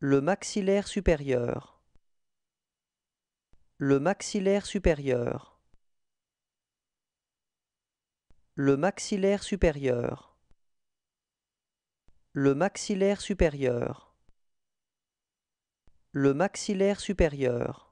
Le maxillaire supérieur. Le maxillaire supérieur. Le maxillaire supérieur. Le maxillaire supérieur. Le maxillaire supérieur.